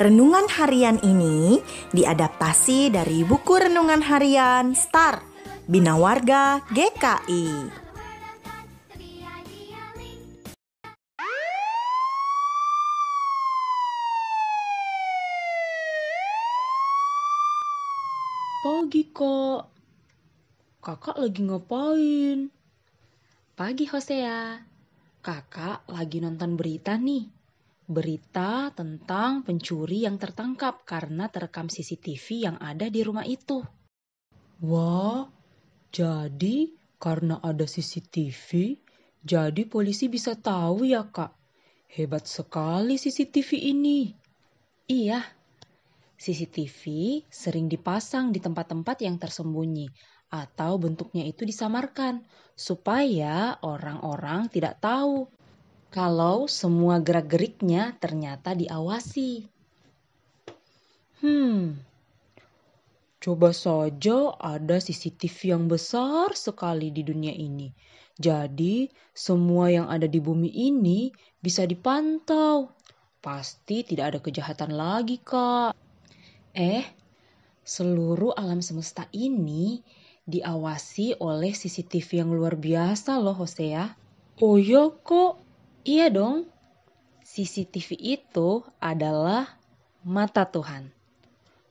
Renungan harian ini diadaptasi dari buku renungan harian Star Bina Warga GKI. Pagi kok, kakak lagi ngapain? Pagi Hosea, kakak lagi nonton berita nih berita tentang pencuri yang tertangkap karena terekam CCTV yang ada di rumah itu. Wah, jadi karena ada CCTV, jadi polisi bisa tahu ya kak. Hebat sekali CCTV ini. Iya, CCTV sering dipasang di tempat-tempat yang tersembunyi atau bentuknya itu disamarkan supaya orang-orang tidak tahu kalau semua gerak-geriknya ternyata diawasi. Hmm, coba saja ada CCTV yang besar sekali di dunia ini. Jadi, semua yang ada di bumi ini bisa dipantau. Pasti tidak ada kejahatan lagi, Kak. Eh, seluruh alam semesta ini diawasi oleh CCTV yang luar biasa loh, Hosea. Ya. Oh ya kok, Iya dong, CCTV itu adalah mata Tuhan.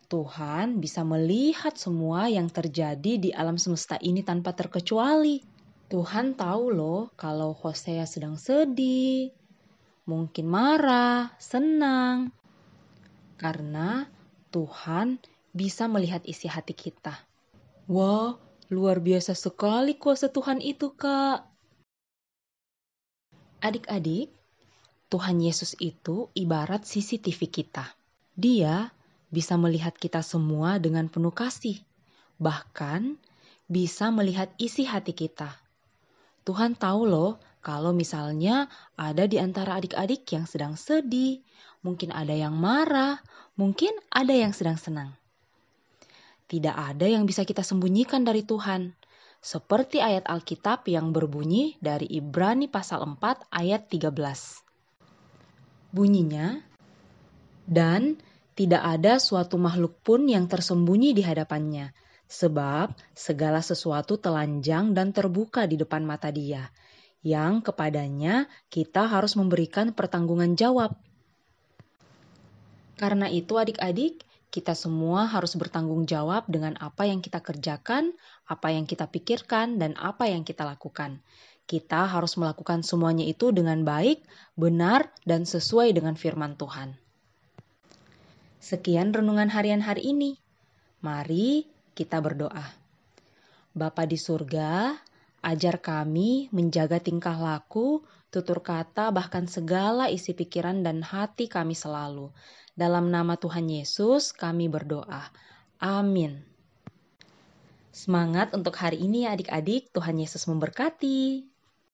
Tuhan bisa melihat semua yang terjadi di alam semesta ini tanpa terkecuali. Tuhan tahu loh kalau Hosea sedang sedih, mungkin marah, senang. Karena Tuhan bisa melihat isi hati kita. Wah, luar biasa sekali kuasa Tuhan itu, Kak. Adik-adik, Tuhan Yesus itu ibarat CCTV kita. Dia bisa melihat kita semua dengan penuh kasih, bahkan bisa melihat isi hati kita. Tuhan tahu loh kalau misalnya ada di antara adik-adik yang sedang sedih, mungkin ada yang marah, mungkin ada yang sedang senang. Tidak ada yang bisa kita sembunyikan dari Tuhan seperti ayat Alkitab yang berbunyi dari Ibrani pasal 4 ayat 13. Bunyinya, dan tidak ada suatu makhluk pun yang tersembunyi di hadapannya, sebab segala sesuatu telanjang dan terbuka di depan mata dia, yang kepadanya kita harus memberikan pertanggungan jawab. Karena itu adik-adik, kita semua harus bertanggung jawab dengan apa yang kita kerjakan, apa yang kita pikirkan, dan apa yang kita lakukan. Kita harus melakukan semuanya itu dengan baik, benar, dan sesuai dengan firman Tuhan. Sekian renungan harian hari ini. Mari kita berdoa. Bapa di surga, Ajar kami menjaga tingkah laku, tutur kata, bahkan segala isi pikiran dan hati kami selalu. Dalam nama Tuhan Yesus, kami berdoa. Amin. Semangat untuk hari ini adik-adik. Tuhan Yesus memberkati.